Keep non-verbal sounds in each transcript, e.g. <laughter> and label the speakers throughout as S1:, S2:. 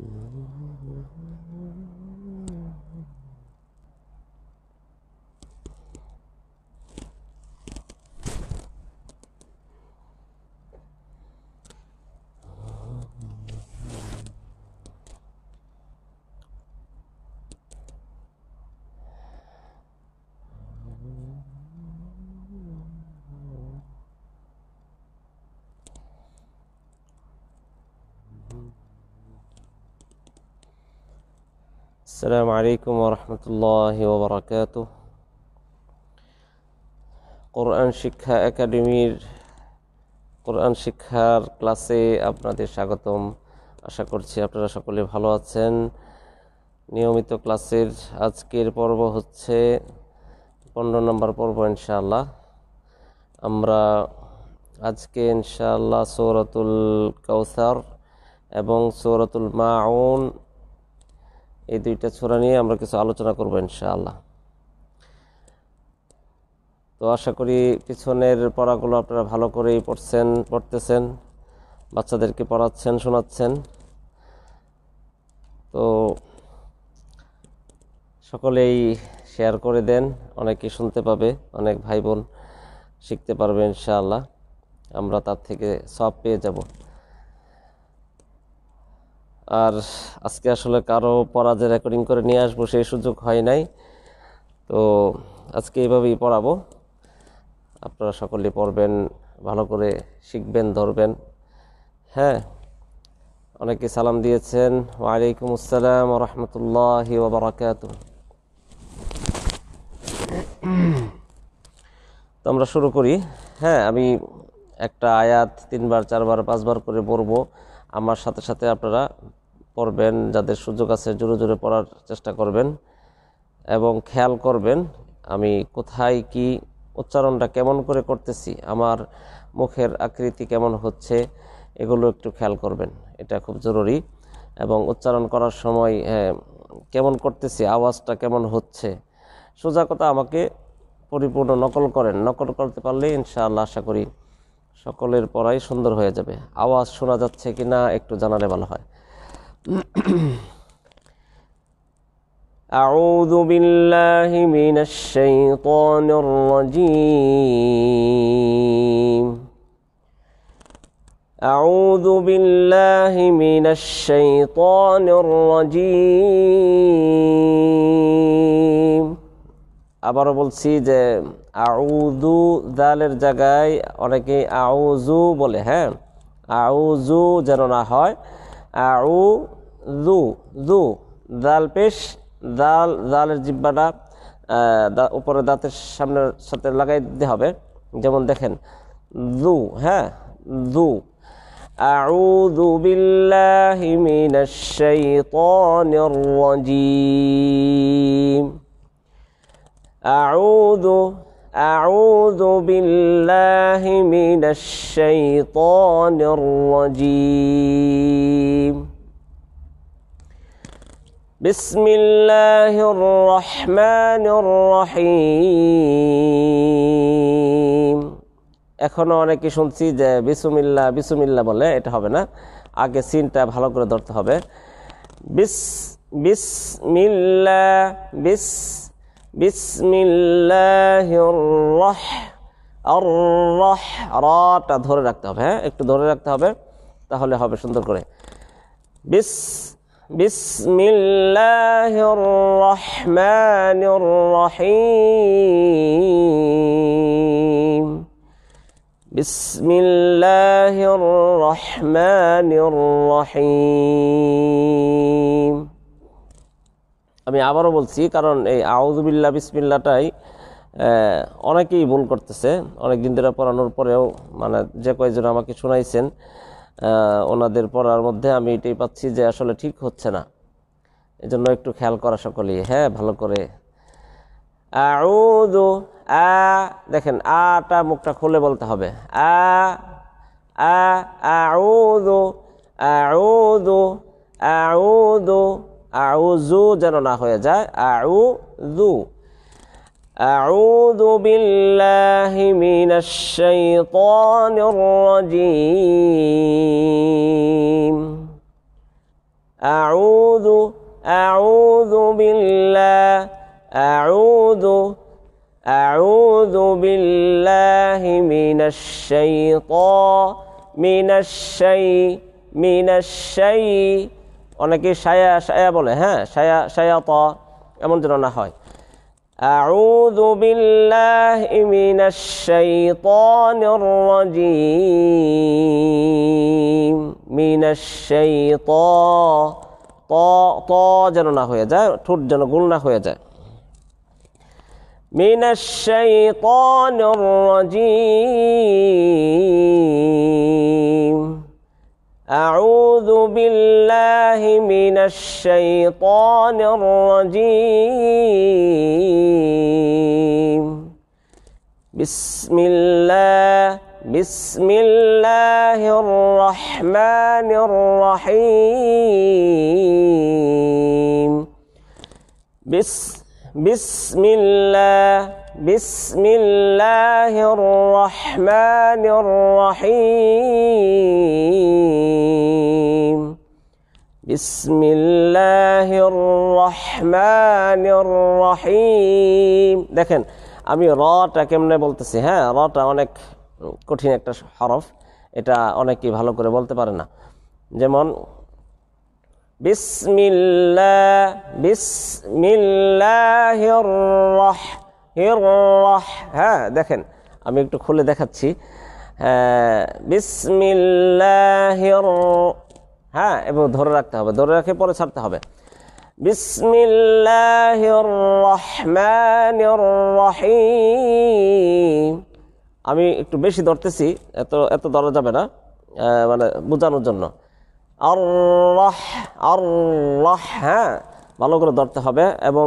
S1: Mm-hmm. السلام عليكم ورحمة الله وبركاته কোরআন শিক্ষা একাডেমির কোরআন শিক্ষার ক্লাসে আপনাদের স্বাগতম আশা করছি আপনারা সকলে ভালো আছেন নিয়মিত ক্লাসের আজকের পর্ব হচ্ছে পনেরো নম্বর পর্ব ইনশাআল্লাহ আমরা আজকে ইনশাআল্লাহ সৌরাতুল কৌসার এবং সৌরাতুল মাউন এই দুইটা ছোরা নিয়ে আমরা কিছু আলোচনা করবো ইনশাআল্লাহ তো আশা করি পিছনের পড়াগুলো আপনারা ভালো করেই পড়ছেন পড়তেছেন বাচ্চাদেরকে পড়াচ্ছেন শোনাচ্ছেন তো সকলেই শেয়ার করে দেন অনেকে শুনতে পাবে অনেক ভাই বোন শিখতে পারবে ইনশাআল্লাহ আমরা তার থেকে সব পেয়ে যাব আর আজকে আসলে কারো পড়া যে রেকর্ডিং করে নিয়ে আসবো সেই সুযোগ হয় নাই তো আজকে এইভাবেই পড়াবো আপনারা সকলে পড়বেন ভালো করে শিখবেন ধরবেন হ্যাঁ অনেকে সালাম দিয়েছেন ওয়ালাইকুম আসসালাম রহমতুল্লাহ ওবরাকাত তো আমরা শুরু করি হ্যাঁ আমি একটা আয়াত তিনবার চারবার পাঁচবার করে পড়বো আমার সাথে সাথে আপনারা পড়বেন যাদের সুযোগ আছে জোরে জোরে পড়ার চেষ্টা করবেন এবং খেয়াল করবেন আমি কোথায় কি উচ্চারণটা কেমন করে করতেছি আমার মুখের আকৃতি কেমন হচ্ছে এগুলো একটু খেয়াল করবেন এটা খুব জরুরি এবং উচ্চারণ করার সময় কেমন করতেছি আওয়াজটা কেমন হচ্ছে সোজা কথা আমাকে পরিপূর্ণ নকল করেন নকল করতে পারলে ইনশাআল্লাহ আশা করি সকলের পড়াই সুন্দর হয়ে যাবে আওয়াজ শোনা যাচ্ছে কি না একটু জানালে ভালো হয় أعوذ بالله من الشيطان الرجيم أعوذ بالله من الشيطان الرجيم আবারও বলছি যে আউজু জালের জায়গায় অনেকে আউজু বলে হ্যাঁ আউজু যেন না হয় আউ জু জু জাল পেশ জাল জালের জিব্বাটা উপরে দাঁতের সামনের সাথে লাগাই দিতে হবে যেমন দেখেন জু হ্যাঁ জু أعوذ بالله من الشيطان الرجيم أعوذ أعوذ بالله من الشيطان الرجيم بسم الله الرحمن الرحيم এখনো অনেকে শুনছি যে বিসুমিল্লা বিসুমিল্লা বলে এটা হবে না আগে সিনটা ভালো করে ধরতে হবে বিস বিসমিল্লা বিস بسم الله الرح الرح رات ধরে রাখতে হবে হ্যাঁ একটু ধরে রাখতে হবে তাহলে হবে সুন্দর করে بس بسم الله الرحمن الرحيم بسم الله الرحمن الرحيم আমি আবারও বলছি কারণ এই আউজুবিল্লা বিসমিল্লাটাই অনেকেই ভুল করতেছে অনেক দিন ধরে পড়ানোর পরেও মানে যে কয়েকজন আমাকে শোনাইছেন ওনাদের পড়ার মধ্যে আমি এটাই পাচ্ছি যে আসলে ঠিক হচ্ছে না এজন্য একটু খেয়াল করা সকলেই হ্যাঁ ভালো করে আউদু আ দেখেন আটা মুখটা খুলে বলতে হবে আ আউদু আউদু আউদু আউজু যেন না হয়ে যায় আউ أعوذ بالله من الشيطان الرجيم أعوذ أعوذ بالله أعوذ أعوذ بالله من الشيطان من الشيء من الشيء অনেকে সায়া সায়া বলে হ্যাঁ সায়া সায়া ত এমন যেন না হয় أعوذ بالله من الشيطان الرجيم من الشيطان ত ত যেন না হয়ে যায় ঠোঁট যেন গুল না হয়ে যায় من الشيطان الرجيم أعوذ بالله من الشيطان الرجيم بسم الله بسم الله الرحمن الرحيم بس بسم الله بسم الله الرحمن الرحيم بسم الله الرحمن الرحيم দেখেন আমি রটা কেমনে বলতেছি হ্যাঁ রটা অনেক কঠিন একটা হরফ এটা অনেকেই ভালো করে বলতে পারে না যেমন বিসমিল্লাহ বিসমিল্লাহির রহমান হ্যাঁ দেখেন আমি একটু খুলে দেখাচ্ছি বিসমিল্লাহ হ্যাঁ এবং ধরে রাখতে হবে ধরে রাখে পরে ছাড়তে হবে বিসমিল্লাহ রহমান আমি একটু বেশি ধরতেছি এত এত ধরা যাবে না মানে বোঝানোর জন্য আর আর হ্যাঁ ভালো করে ধরতে হবে এবং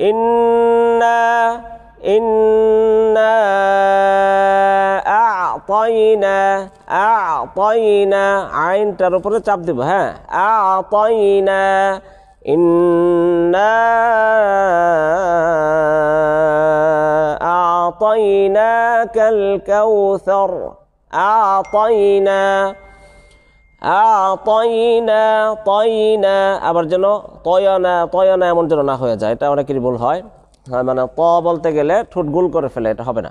S1: إنا إنا أعطينا أعطينا عين উপরে تبدو ها أعطينا إنا أعطيناك الكوثر أعطينا আয়না তয়না আবার যেন তয়না তয়না এমন যেন না হয়ে যায় এটা অনেকেরই ভুল হয় হ্যাঁ, মানে ত বলতে গেলে ঠোঁট গুল করে ফেলে এটা হবে না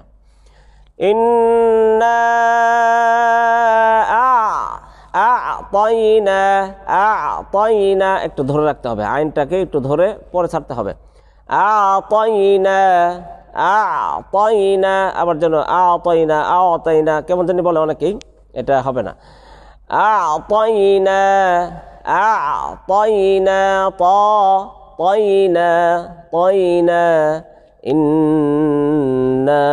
S1: একটু ধরে রাখতে হবে আইনটাকে একটু ধরে পরে ছাড়তে হবে আবার যেন আইনা আইনা কেমন জানি বলে অনেকেই এটা হবে না أعطينا أعطينا طا طينا طينا إنا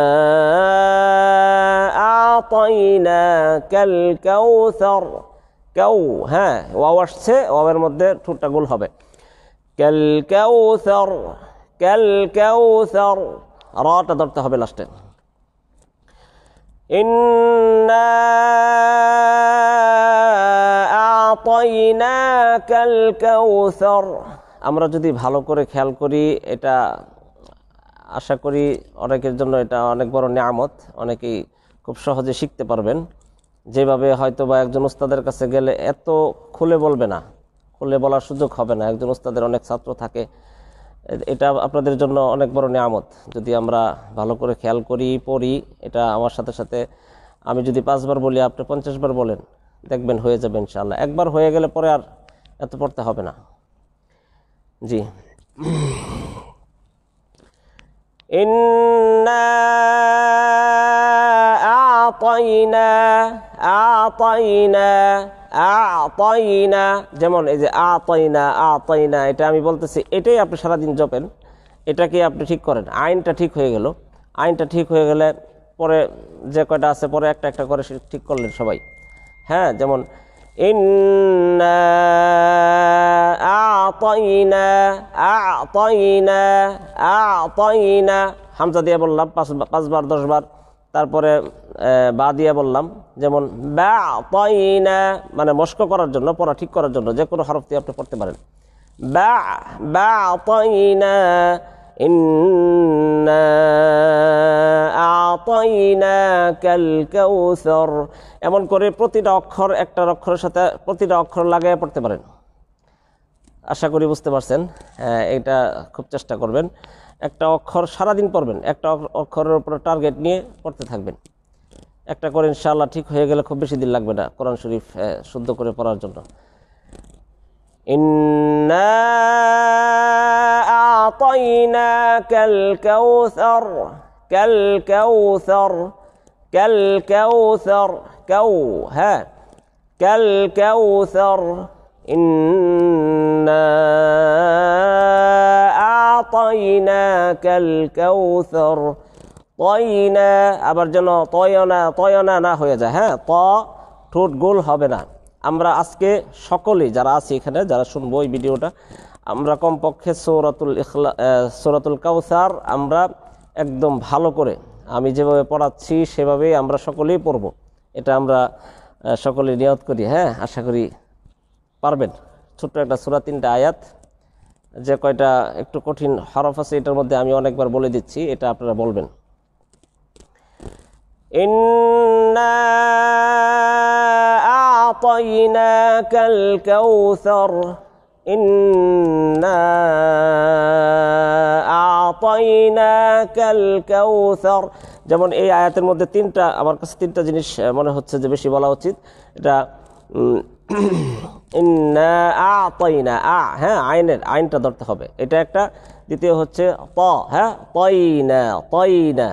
S1: أعطيناك الكوثر كو ها ووشت وبر مدة تقول هبه كالكوثر كالكوثر رات تدرت هبه إنا আমরা যদি ভালো করে খেয়াল করি এটা আশা করি অনেকের জন্য এটা অনেক বড় নিয়ামত অনেকেই খুব সহজে শিখতে পারবেন যেভাবে হয়তো বা একজন উস্তাদের কাছে গেলে এত খুলে বলবে না খুলে বলার সুযোগ হবে না একজন উস্তাদের অনেক ছাত্র থাকে এটা আপনাদের জন্য অনেক বড় নিয়ামত যদি আমরা ভালো করে খেয়াল করি পড়ি এটা আমার সাথে সাথে আমি যদি পাঁচবার বলি আপনি পঞ্চাশবার বলেন দেখবেন হয়ে যাবে ইনশাআল্লাহ একবার হয়ে গেলে পরে আর এত পড়তে হবে না জি যেমন এই যে আতাইনা আতাইনা এটা আমি বলতেছি এটাই আপনি সারাদিন জপেন এটাকে আপনি ঠিক করেন আইনটা ঠিক হয়ে গেল আইনটা ঠিক হয়ে গেলে পরে যে কয়টা আছে পরে একটা একটা করে ঠিক করলেন সবাই হ্যাঁ যেমন ইন্না হামজা দিয়ে বললাম পাঁচ পাঁচবার দশবার তারপরে বা দিয়ে বললাম যেমন বা মানে মস্ক করার জন্য পড়া ঠিক করার জন্য যে কোনো হরফ দিয়ে আপনি পড়তে পারেন বা বা إنا এমন করে প্রতিটা অক্ষর একটা অক্ষরের সাথে প্রতিটা অক্ষর লাগায় পড়তে পারেন আশা করি বুঝতে পারছেন এটা খুব চেষ্টা করবেন একটা অক্ষর সারাদিন পড়বেন একটা অক্ষরের উপর টার্গেট নিয়ে পড়তে থাকবেন একটা করে ইনশাল্লাহ ঠিক হয়ে গেলে খুব বেশি দিন লাগবে না কোরআন শরীফ শুদ্ধ করে পড়ার জন্য أعطيناك الكوثر كالكوثر كالكوثر كو ها كالكوثر إنا أعطيناك الكوثر طينا أبر جنا طينا طينا ناهو হয়ে যায় طا ত قول هبنا হবে না আমরা আজকে সকলেই যারা আছি এখানে যারা শুনবো এই ভিডিওটা আমরা কমপক্ষে সৌরাতুল ইখলা সৌরাতুল কাউসার আমরা একদম ভালো করে আমি যেভাবে পড়াচ্ছি সেভাবেই আমরা সকলেই পড়ব এটা আমরা সকলে নিয়ত করি হ্যাঁ আশা করি পারবেন ছোট্ট একটা সুরা তিনটা আয়াত যে কয়টা একটু কঠিন হরফ আছে এটার মধ্যে আমি অনেকবার বলে দিচ্ছি এটা আপনারা বলবেন ইন্না أعطيناك الكوثر إنا أعطيناك الكوثر যেমন এই আয়াতের মধ্যে তিনটা আমার কাছে তিনটা জিনিস মনে হচ্ছে যে বেশি বলা উচিত এটা <clears throat> ইন্না আতাইনা আ হ্যাঁ আইনের আইনটা ধরতে হবে এটা একটা দ্বিতীয় হচ্ছে প হ্যাঁ তইনা তইনা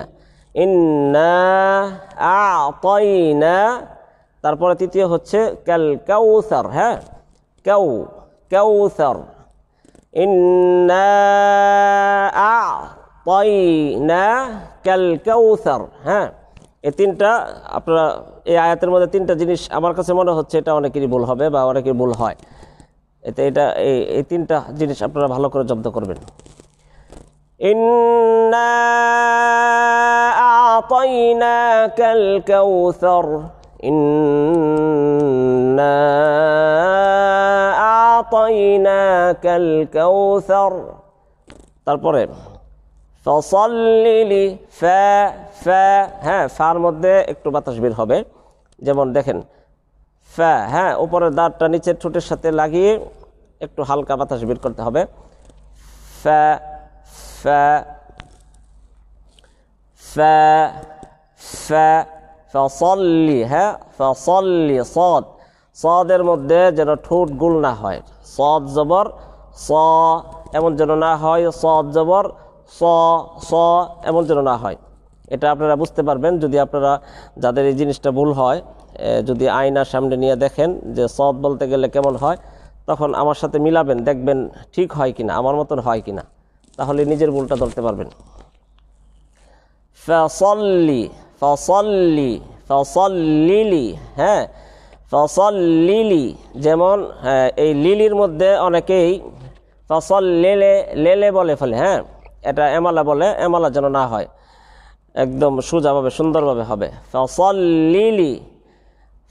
S1: ইন্না আতাইনা তারপরে তৃতীয় হচ্ছে ক্যাল কাউসার হ্যাঁ কাউ كوثر إنا أعطيناك الكوثر হ্যাঁ এই তিনটা আপনারা এই আয়াতের মধ্যে তিনটা জিনিস আমার কাছে মনে হচ্ছে এটা অনেকেরই ভুল হবে বা অনেকের ভুল হয় এতে এটা এই এই তিনটা জিনিস আপনারা ভালো করে জব্দ করবেন إنا أعطيناك الكوثر إنا আতাইনাকাল কাউসার তারপরে ফসল্লিলি ফা ফা হ্যাঁ ফার মধ্যে একটু বাতাস বের হবে যেমন দেখেন ফা হ্যাঁ উপরের দাঁতটা নিচের ঠোঁটের সাথে লাগিয়ে একটু হালকা বাতাস বের করতে হবে ফা ফা ফা ফা ফসল্লি হ্যাঁ ফসল্লি সদ সদের মধ্যে যেন ঠোঁট গুল না হয় সদ জবর স এমন যেন না হয় সদ জবর স স এমন যেন না হয় এটা আপনারা বুঝতে পারবেন যদি আপনারা যাদের এই জিনিসটা ভুল হয় যদি আয়নার সামনে নিয়ে দেখেন যে সদ বলতে গেলে কেমন হয় তখন আমার সাথে মিলাবেন দেখবেন ঠিক হয় কিনা আমার মতন হয় কিনা তাহলে নিজের ভুলটা ধরতে পারবেন ফসল্লি ফসল্লি ফসল্লিলি হ্যাঁ ফসল লিলি যেমন হ্যাঁ, এই লিলির মধ্যে অনেকেই ফসল লেলে লেলে বলে ফেলে হ্যাঁ এটা এমালা বলে এমালা যেন না হয় একদম সোজাভাবে সুন্দরভাবে হবে ফসল লিলি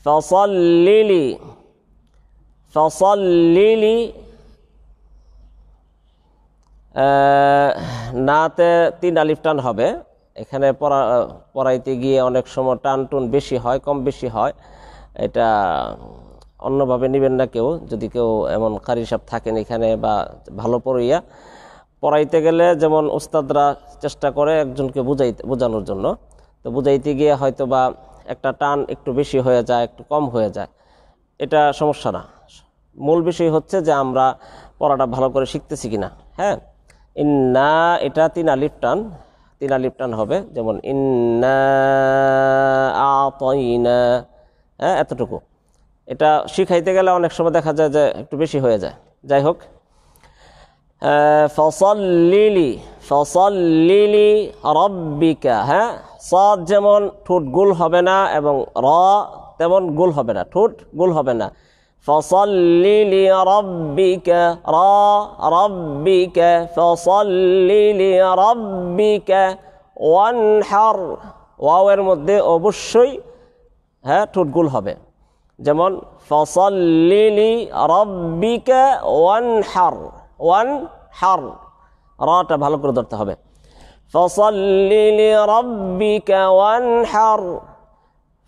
S1: ফসল লিলি ফসল লিলি নাতে তিন আলিফ টান হবে এখানে পড়া পড়াইতে গিয়ে অনেক সময় টান টুন বেশি হয় কম বেশি হয় এটা অন্যভাবে নেবেন না কেউ যদি কেউ এমন কারি সাপ থাকেন এখানে বা ভালো পড়াইয়া পড়াইতে গেলে যেমন ওস্তাদরা চেষ্টা করে একজনকে বুঝাইতে বোঝানোর জন্য তো বুঝাইতে গিয়ে হয়তো বা একটা টান একটু বেশি হয়ে যায় একটু কম হয়ে যায় এটা সমস্যা না মূল বিষয় হচ্ছে যে আমরা পড়াটা ভালো করে শিখতেছি কিনা হ্যাঁ ইন্না এটা তিন আলিফ টান তিন আলিফ টান হবে যেমন ইন্না আ হ্যাঁ এতটুকু এটা শিখাইতে গেলে অনেক সময় দেখা যায় যে একটু বেশি হয়ে যায় যাই হোক ফসল লিলি ফসল লিলি রব্বিকা হ্যাঁ স যেমন ঠোঁট গুল হবে না এবং র তেমন গুল হবে না ঠোঁট গুল হবে না ফসল লিলি রব্বিকা র রব্বিকা লিলি রব্বিকা হার ওয়াওয়ের মধ্যে অবশ্যই হ্যাঁ ঠোঁট গোল হবে যেমন ফসল্লিলি রব্বিকা ওয়ান হার ওয়ান হার রটা ভালো করে ধরতে হবে ফসল্লিলি রব্বিকা ওয়ান হার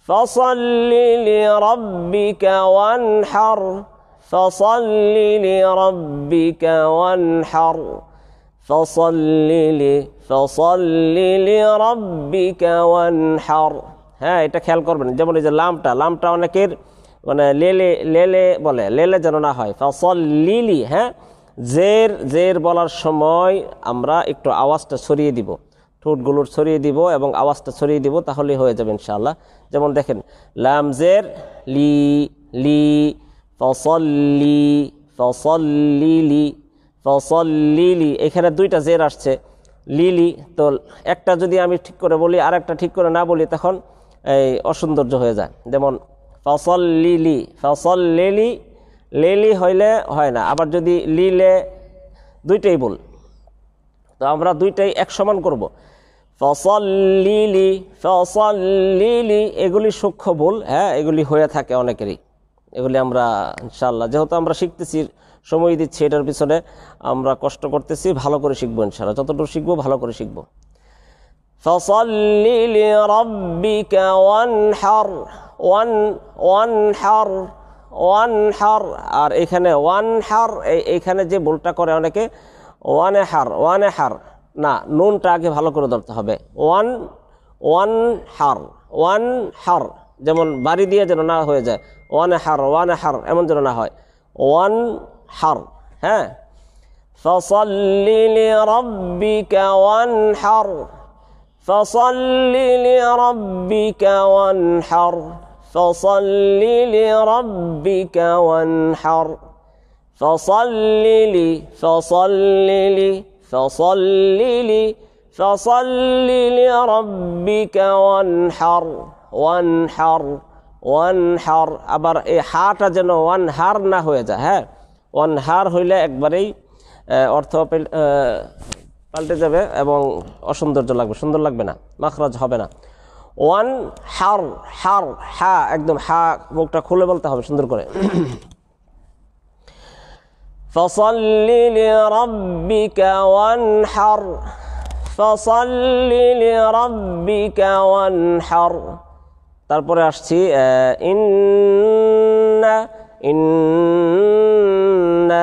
S1: ফসল্লিলি রব্বিকা ওয়ান হার ফসল্লিলি রব্বিকা ওয়ান হার فصل لربك وانحر হ্যাঁ এটা খেয়াল করবেন যেমন এই যে লামটা লামটা অনেকের মানে লেলে লেলে বলে লেলে যেন না হয় ফসল লিলি হ্যাঁ জের জের বলার সময় আমরা একটু আওয়াজটা ছড়িয়ে দিব ঠোঁটগুলোর ছড়িয়ে দিব এবং আওয়াজটা ছড়িয়ে দিব তাহলেই হয়ে যাবে ইনশাল্লাহ যেমন দেখেন লাম জের লি লি লিলি ফসল্লিলি লিলি এখানে দুইটা জের আসছে লিলি তো একটা যদি আমি ঠিক করে বলি আর একটা ঠিক করে না বলি তখন এই অসৌন্দর্য হয়ে যায় যেমন ফসল লিলি ফসল লেলি লেলি হইলে হয় না আবার যদি লিলে দুইটাই বল তো আমরা দুইটাই এক সমান করব ফসল লিলি ফসল লিলি এগুলি সূক্ষ্ম ভুল হ্যাঁ এগুলি হয়ে থাকে অনেকেরই এগুলি আমরা ইনশাল্লাহ যেহেতু আমরা শিখতেছি সময় দিচ্ছি এটার পিছনে আমরা কষ্ট করতেছি ভালো করে শিখবো ইনশাল্লাহ যতটুকু শিখবো ভালো করে শিখবো فصل لربك وانحر ওয়ান ওয়ানহার ওয়ানহার আর এখানে ওয়ানহার এখানে যে ভুলটা করে অনেকে ওয়ানেহার ওয়ানেহার না নুনটা আগে ভালো করে ধরতে হবে ওয়ান ওয়ান হার ওয়ান হার যেমন বাড়ি দিয়ে যেন না হয়ে যায় ওয়ান হার ওয়ান হার এমন যেন না হয় ওয়ান হার হ্যাঁ ফসল্লি রব্বিকা ওয়ান হার فصل لربك وانحر فصل لربك وانحر فصل لي فصل لي فصل لي فصل لربك وانحر وانحر وانحر আবার এই হাটা যেন ওয়ানহার না হয়ে যায় হ্যাঁ ওয়ানহার হইলে একবারেই অর্থ পাল্টে যাবে এবং অসৌন্দর্য লাগবে সুন্দর লাগবে না মাখরাজ হবে না ওয়ান হার হার হা একদম হা মুখটা খুলে বলতে হবে সুন্দর করে তারপরে আসছি ইন ইন্না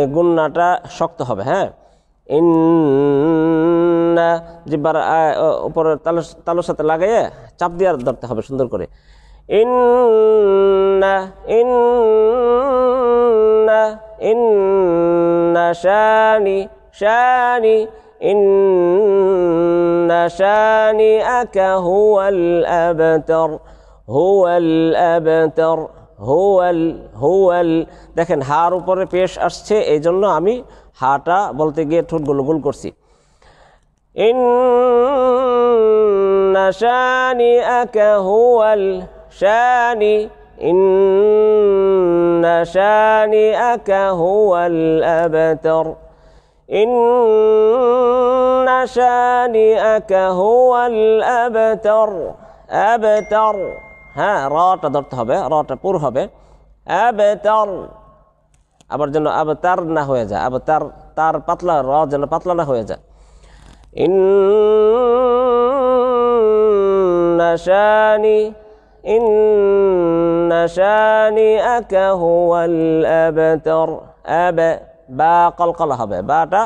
S1: এই গুন্নাটা শক্ত হবে হ্যাঁ ইন্না জিব্বার উপরে তালো তালোর সাথে লাগাইয়ে চাপ দিয়ে ধরতে হবে সুন্দর করে ইন্না ইন্না ইন্না শানি শানি ইন্না শানি আকা হুয়াল আবতার হুয়াল আবতার হুয়াল হুয়াল দেখেন হার উপরে পেশ আসছে এই জন্য আমি হাটা বলতে গিয়ে ঠোঁট গোল করছি শানি হুয়াল শানি إن شانئك هو الأبتر إن شانئك هو الأبتر أبتر হ্যাঁ রটা ধরতে হবে রটা পুর হবে অ্যাবেতর আবার যেন আবতার না হয়ে যায় আবতার তার পাতলা র যেন পাতলা না হয়ে যায় ইন্নাশানি ইন্নাশানি আকা হুয়াল আবতার আবে বা কলকলা হবে বাটা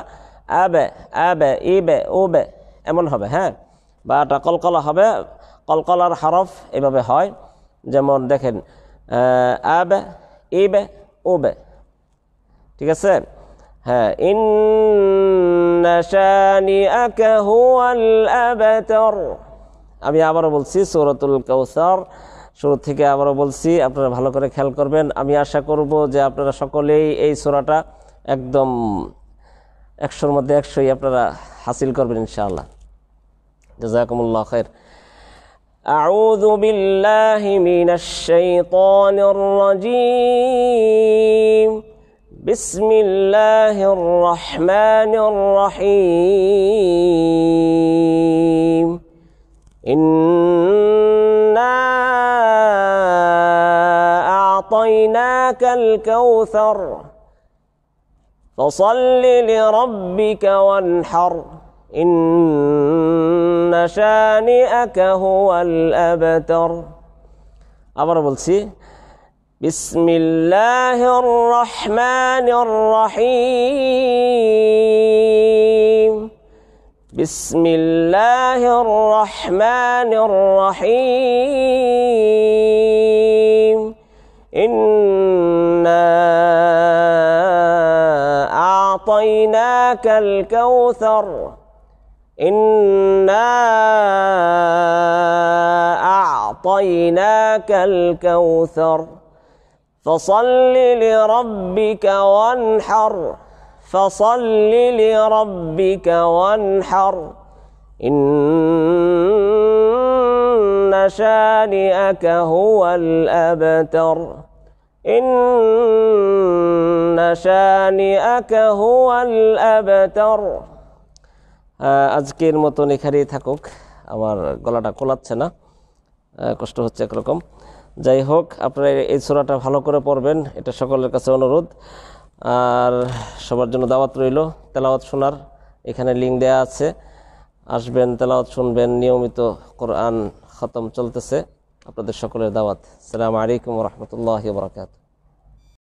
S1: আবে আবে ইবে উবে এমন হবে হ্যাঁ বাটা কলকলা হবে কলকলার হরফ এভাবে হয় যেমন দেখেন আবে ইবে উবে ঠিক আছে হ্যাঁ আমি আবারও বলছি সৌরতুল কৌসর শুরু থেকে আবারও বলছি আপনারা ভালো করে খেয়াল করবেন আমি আশা করব যে আপনারা সকলেই এই সোরাটা একদম একশোর মধ্যে একশোই আপনারা হাসিল করবেন ইনশাআল্লাহ জাজাকুমুল্লাহ খের أعوذ بالله من الشيطان الرجيم بسم الله الرحمن الرحيم إنا أعطيناك الكوثر فصل لربك وانحر إن شانئك هو الأبتر আবার بلسي بسم الله الرحمن الرحيم بسم الله الرحمن الرحيم إنا أعطيناك الكوثر إنا أعطيناك الكوثر فصل لربك وانحر فصل لربك وانحر إن شانئك هو الأبتر إن شانئك هو الأبتر আজকের মতন এখানেই থাকুক আমার গলাটা কোলাচ্ছে না কষ্ট হচ্ছে একরকম যাই হোক আপনারা এই সোরাটা ভালো করে পড়বেন এটা সকলের কাছে অনুরোধ আর সবার জন্য দাওয়াত রইল তেলাওয়াত শোনার এখানে লিঙ্ক দেয়া আছে আসবেন তেলাওয়াত শুনবেন নিয়মিত কোরআন খতম চলতেছে আপনাদের সকলের দাওয়াত সালাম আলাইকুম রহমতুল্লাহ বরাকাতু